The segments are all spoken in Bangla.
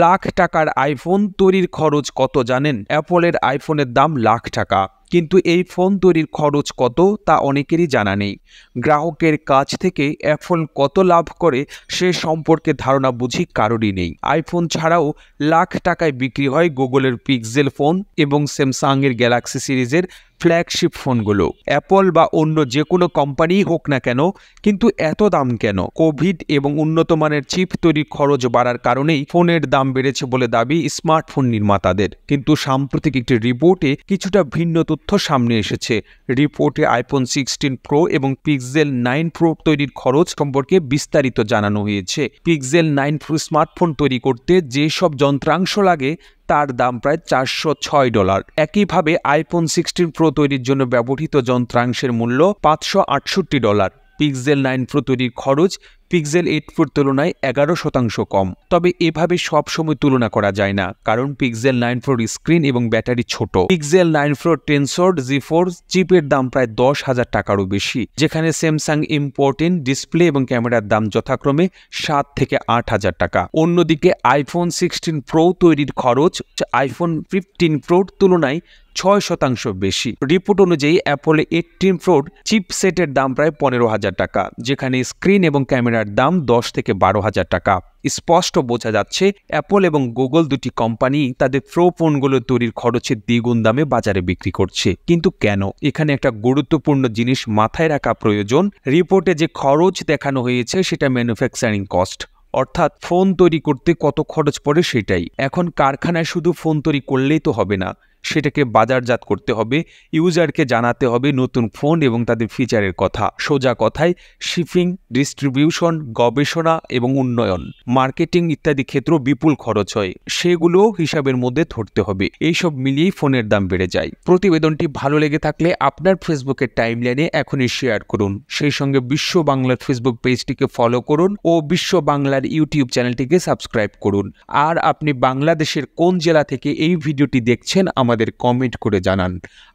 লাখ টাকার আইফোন তৈরির খরচ কত জানেন অ্যাপলের আইফোনের দাম লাখ টাকা কিন্তু এই ফোন তৈরির খরচ কত তা অনেকেরই জানা নেই গ্রাহকের কাছ থেকে অ্যাপল কত লাভ করে সে সম্পর্কে ধারণা বুঝি কারোরই নেই আইফোন ছাড়াও লাখ টাকায় বিক্রি হয় গুগলের পিক্সেল ফোন এবং স্যামসাংয়ের গ্যালাক্সি সিরিজের ফ্ল্যাগশিপ ফোনগুলো অ্যাপল বা অন্য যে কোনো কোম্পানিই হোক না কেন কিন্তু এত দাম কেন কোভিড এবং উন্নত মানের চিপ তৈরির খরচ বাড়ার কারণেই ফোনের দাম বেড়েছে বলে দাবি স্মার্টফোন নির্মাতাদের কিন্তু সাম্প্রতিক একটি রিপোর্টে কিছুটা ভিন্ন তথ্য সামনে এসেছে রিপোর্টে আইফোন সিক্সটিন প্রো এবং পিক্সেল নাইন প্রো তৈরির খরচ সম্পর্কে বিস্তারিত জানানো হয়েছে পিক্সেল নাইন প্রো স্মার্টফোন তৈরি করতে যেসব যন্ত্রাংশ লাগে তার দাম প্রায় চারশো ছয় ডলার একইভাবে আইফোন সিক্সটিন প্রো তৈরির জন্য ব্যবহৃত যন্ত্রাংশের মূল্য পাঁচশো আটষট্টি ডলার পিক্সেল নাইন প্রো তৈরির খরচ পিক্সেল এইট ফোর তুলনায় এগারো শতাংশ কম তবে এভাবে সব সময় তুলনা করা যায় না কারণ পিক্সেল নাইন ফোর স্ক্রিন এবং ব্যাটারি ছোট Pixel nine four Tensor G four চিপের দাম প্রায় দশ হাজার টাকারও বেশি যেখানে স্যামসাং ইম্পর্টেন্ট ডিসপ্লে এবং ক্যামেরার দাম যথাক্রমে সাত থেকে আট হাজার টাকা অন্যদিকে আইফোন সিক্সটিন প্রো তৈরির খরচ আইফোন ফিফটিন প্রোর তুলনায় ছয় শতাংশ বেশি রিপোর্ট অনুযায়ী অ্যাপলে এইটিন প্রোর চিপসেটের দাম প্রায় পনেরো হাজার টাকা যেখানে স্ক্রিন এবং ক্যামেরা যার দাম দশ থেকে বারো হাজার টাকা স্পষ্ট বোঝা যাচ্ছে অ্যাপল এবং গুগল দুটি কোম্পানি তাদের প্রো ফোনগুলো তৈরির খরচের দ্বিগুণ দামে বাজারে বিক্রি করছে কিন্তু কেন এখানে একটা গুরুত্বপূর্ণ জিনিস মাথায় রাখা প্রয়োজন রিপোর্টে যে খরচ দেখানো হয়েছে সেটা ম্যানুফ্যাকচারিং কস্ট অর্থাৎ ফোন তৈরি করতে কত খরচ পড়ে সেটাই এখন কারখানায় শুধু ফোন তৈরি করলেই তো হবে না সেটাকে বাজারজাত করতে হবে ইউজারকে জানাতে হবে নতুন ফোন এবং তাদের ফিচারের কথা সোজা কথায় শিপিং ডিস্ট্রিবিউশন গবেষণা এবং উন্নয়ন মার্কেটিং ইত্যাদি ক্ষেত্র বিপুল খরচ হয় সেগুলো হিসাবের মধ্যে ধরতে হবে এইসব মিলিয়েই ফোনের দাম বেড়ে যায় প্রতিবেদনটি ভালো লেগে থাকলে আপনার ফেসবুকের টাইম লাইনে এখনই শেয়ার করুন সেই সঙ্গে বিশ্ব বাংলার ফেসবুক পেজটিকে ফলো করুন ও বিশ্ব বাংলার ইউটিউব চ্যানেলটিকে সাবস্ক্রাইব করুন আর আপনি বাংলাদেশের কোন জেলা থেকে এই ভিডিওটি দেখছেন আমার আমাদের কমেন্ট করে জানান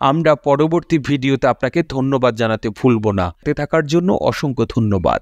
আমরা পরবর্তী ভিডিওতে আপনাকে ধন্যবাদ জানাতে ভুলব না থাকার জন্য অসংখ্য ধন্যবাদ